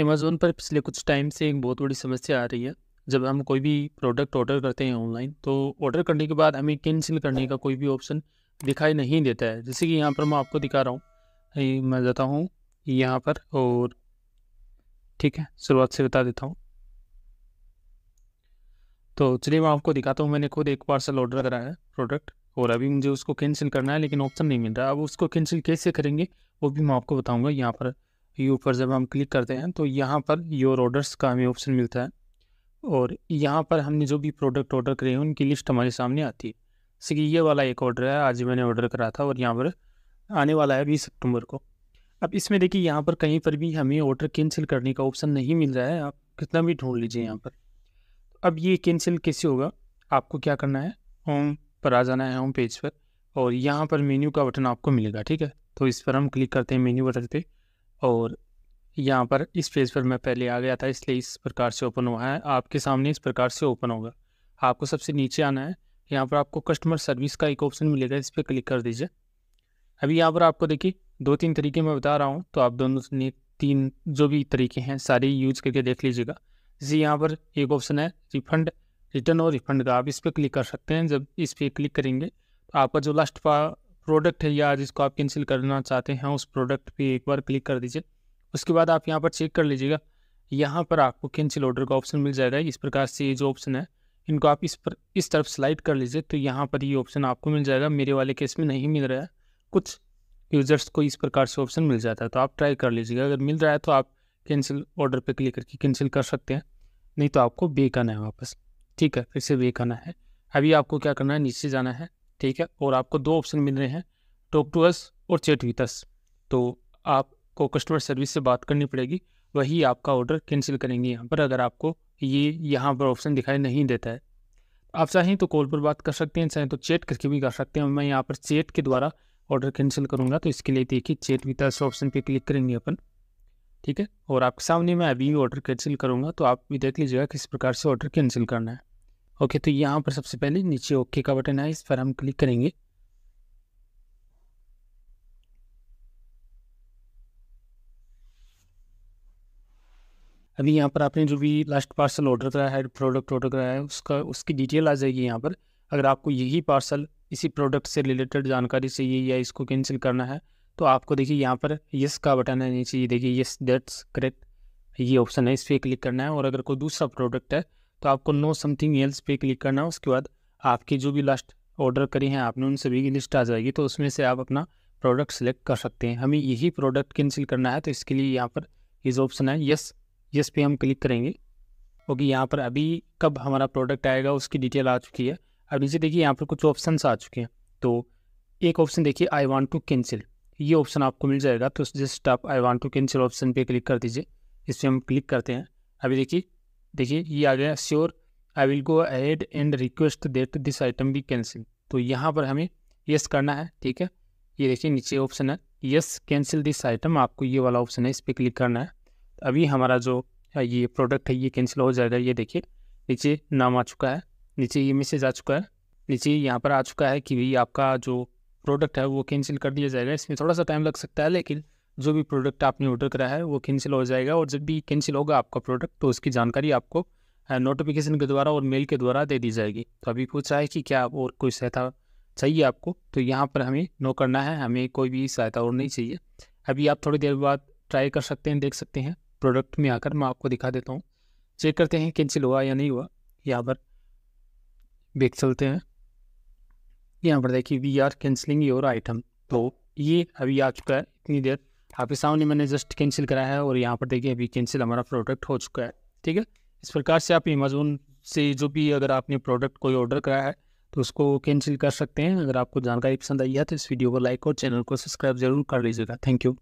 Amazon पर पिछले कुछ टाइम से एक बहुत बड़ी समस्या आ रही है जब हम कोई भी प्रोडक्ट ऑर्डर करते हैं ऑनलाइन तो ऑर्डर करने के बाद हमें कैंसिल करने का कोई भी ऑप्शन दिखाई नहीं देता है जैसे कि यहाँ पर मैं आपको दिखा रहा हूँ मैं जाता हूँ यहाँ पर और ठीक है शुरुआत से बता देता हूँ तो चलिए मैं आपको दिखाता हूँ मैंने खुद एक पार्सल ऑर्डर करा है प्रोडक्ट और अभी मुझे उसको कैंसिल करना है लेकिन ऑप्शन नहीं मिल रहा अब उसको कैंसिल कैसे करेंगे वो भी मैं आपको बताऊँगा यहाँ पर ये ऊपर जब हम क्लिक करते हैं तो यहाँ पर योर ऑर्डर्स का हमें ऑप्शन मिलता है और यहाँ पर हमने जो भी प्रोडक्ट ऑर्डर करे हैं उनकी लिस्ट हमारे सामने आती है जैसे कि ये वाला एक ऑर्डर है आज मैंने ऑर्डर करा था और यहाँ पर आने वाला है बीस अक्टूबर को अब इसमें देखिए यहाँ पर कहीं पर भी हमें ऑर्डर कैंसिल करने का ऑप्शन नहीं मिल रहा है आप कितना भी ढूंढ लीजिए यहाँ पर अब ये कैंसिल कैसे होगा आपको क्या करना है होम पर आ जाना है होम पेज पर और यहाँ पर मेन्यू का बटन आपको मिलेगा ठीक है तो इस पर हम क्लिक करते हैं मेन्यू बटन पर और यहाँ पर इस पेज पर मैं पहले आ गया था इसलिए इस प्रकार से ओपन हुआ है आपके सामने इस प्रकार से ओपन होगा आपको सबसे नीचे आना है यहाँ पर आपको कस्टमर सर्विस का एक ऑप्शन मिलेगा इस पर क्लिक कर दीजिए अभी यहाँ पर आपको देखिए दो तीन तरीके मैं बता रहा हूँ तो आप दोनों तीन जो भी तरीके हैं सारे यूज करके देख लीजिएगा जी यहाँ पर एक ऑप्शन है रिफंड रिटर्न और रिफंड का आप इस पर क्लिक कर सकते हैं जब इस पर क्लिक करेंगे तो आपका जो लास्ट प्रोडक्ट है या जिसको आप कैंसिल करना चाहते हैं उस प्रोडक्ट पे एक बार क्लिक कर दीजिए उसके बाद आप यहाँ पर चेक कर लीजिएगा यहाँ पर आपको कैंसिल ऑर्डर का ऑप्शन मिल जाएगा इस प्रकार से ये जो ऑप्शन है इनको आप इस पर इस तरफ स्लाइड कर लीजिए तो यहाँ पर ये ऑप्शन आपको मिल जाएगा मेरे वाले केस में नहीं मिल रहा है कुछ यूजर्स को इस प्रकार से ऑप्शन मिल जाता है तो आप ट्राई कर लीजिएगा अगर मिल रहा है तो आप कैंसिल ऑर्डर पर क्लिक करके कैंसिल कर सकते हैं नहीं तो आपको बेक आना है वापस ठीक है फिर से बेक आना है अभी आपको क्या करना है नीचे जाना है ठीक है और आपको दो ऑप्शन मिल रहे हैं टॉक टू अस और चैट विथ अस तो आपको कस्टमर सर्विस से बात करनी पड़ेगी वही आपका ऑर्डर कैंसिल करेंगे यहाँ पर अगर आपको ये यहाँ पर ऑप्शन दिखाई नहीं देता है आप चाहें तो कॉल पर बात कर सकते हैं चाहें तो चैट करके भी कर सकते हैं मैं यहाँ पर चैट के द्वारा ऑर्डर कैंसिल करूँगा तो इसके लिए देखिए चैट विथ अस ऑप्शन पर क्लिक करेंगे अपन ठीक है और आपके सामने मैं अभी ऑर्डर कैंसिल करूँगा तो आप भी देख लीजिएगा किस प्रकार से ऑर्डर कैंसिल करना है ओके तो यहाँ पर सबसे पहले नीचे ओके का बटन है इस पर हम क्लिक करेंगे अभी यहाँ पर आपने जो भी लास्ट पार्सल ऑर्डर कराया है प्रोडक्ट ऑर्डर कराया है उसका उसकी डिटेल आ जाएगी यहाँ पर अगर आपको यही पार्सल इसी प्रोडक्ट से रिलेटेड जानकारी चाहिए या इसको कैंसिल करना है तो आपको देखिए यहाँ पर यस का बटन है नीचे ये देखिए यस डेट्स करेक्ट ये ऑप्शन है इस पर क्लिक करना है और अगर कोई दूसरा प्रोडक्ट है तो आपको नो समथिंग एल्स पे क्लिक करना है उसके बाद आपकी जो भी लास्ट ऑर्डर करी हैं आपने उन सभी की लिस्ट आ जाएगी तो उसमें से आप अपना प्रोडक्ट सेलेक्ट कर सकते हैं हमें यही प्रोडक्ट कैंसिल करना है तो इसके लिए यहाँ पर इस ऑप्शन है यस यस पे हम क्लिक करेंगे ओके यहाँ पर अभी कब हमारा प्रोडक्ट आएगा उसकी डिटेल आ चुकी है अब नीचे देखिए यहाँ पर कुछ ऑप्शन आ चुके हैं तो एक ऑप्शन देखिए आई वॉन्ट टू कैंसिल ये ऑप्शन आपको मिल जाएगा तो जस्ट आप I want to cancel option पे क्लिक कर दीजिए इस पर हम क्लिक करते हैं अभी देखिए देखिए ये आ गया sure I will go ahead and request that this item be cancel तो यहाँ पर हमें येस करना है ठीक है ये देखिए नीचे ऑप्शन है यस कैंसिल दिस आइटम आपको ये वाला ऑप्शन है इस पर क्लिक करना है अभी हमारा जो ये प्रोडक्ट है ये कैंसिल हो जाएगा ये देखिए नीचे नाम आ चुका है नीचे ये मैसेज आ चुका है नीचे यहाँ पर आ चुका है कि भाई आपका जो प्रोडक्ट है वो कैंसिल कर दिया जाएगा इसमें थोड़ा सा टाइम लग सकता है लेकिन जो भी प्रोडक्ट आपने ऑर्डर करा है वो कैंसिल हो जाएगा और जब भी कैंसिल होगा आपका प्रोडक्ट तो उसकी जानकारी आपको नोटिफिकेशन के द्वारा और मेल के द्वारा दे दी जाएगी तो अभी पूछा है कि क्या और कोई सहायता चाहिए आपको तो यहाँ पर हमें नो करना है हमें कोई भी सहायता और नहीं चाहिए अभी आप थोड़ी देर बाद ट्राई कर सकते हैं देख सकते हैं प्रोडक्ट में आकर मैं आपको दिखा देता हूँ चेक करते हैं कैंसिल हुआ या नहीं हुआ यहाँ पर देख चलते हैं यहाँ पर देखिए we are cancelling your item तो ये अभी आ चुका है इतनी देर आपके सामने मैंने जस्ट कैंसिल कराया है और यहाँ पर देखिए अभी कैंसिल हमारा प्रोडक्ट हो चुका है ठीक है इस प्रकार से आप अमेज़ोन से जो भी अगर आपने प्रोडक्ट कोई ऑर्डर कराया है तो उसको कैंसिल कर सकते हैं अगर आपको जानकारी पसंद आई है तो इस वीडियो को लाइक और चैनल को सब्सक्राइब जरूर कर लीजिएगा थैंक यू